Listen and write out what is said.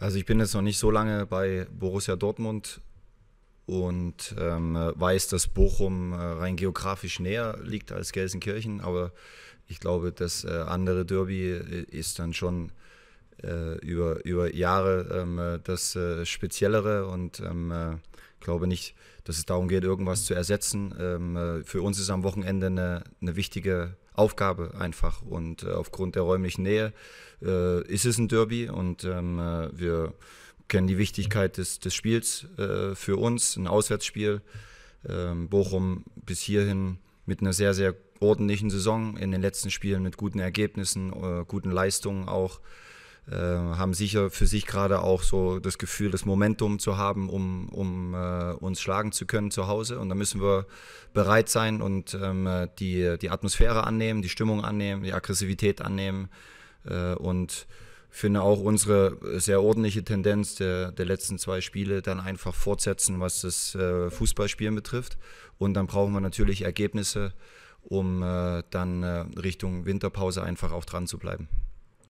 Also ich bin jetzt noch nicht so lange bei Borussia Dortmund und ähm, weiß, dass Bochum äh, rein geografisch näher liegt als Gelsenkirchen, aber ich glaube, das äh, andere Derby äh, ist dann schon äh, über, über Jahre ähm, äh, das äh, Speziellere und ähm, glaube nicht, dass es darum geht, irgendwas zu ersetzen. Ähm, für uns ist am Wochenende eine, eine wichtige Aufgabe einfach. Und äh, aufgrund der räumlichen Nähe äh, ist es ein Derby und ähm, äh, wir kennen die Wichtigkeit des, des Spiels äh, für uns. Ein Auswärtsspiel. Ähm, Bochum bis hierhin mit einer sehr, sehr ordentlichen Saison, in den letzten Spielen mit guten Ergebnissen, äh, guten Leistungen auch. Ähm, haben sicher für sich gerade auch so das Gefühl, das Momentum zu haben, um, um äh, uns schlagen zu können zu Hause. Und da müssen wir bereit sein und ähm, die, die Atmosphäre annehmen, die Stimmung annehmen, die Aggressivität annehmen äh, und finde auch unsere sehr ordentliche Tendenz der, der letzten zwei Spiele dann einfach fortsetzen, was das äh, Fußballspielen betrifft. Und dann brauchen wir natürlich Ergebnisse, um äh, dann äh, Richtung Winterpause einfach auch dran zu bleiben.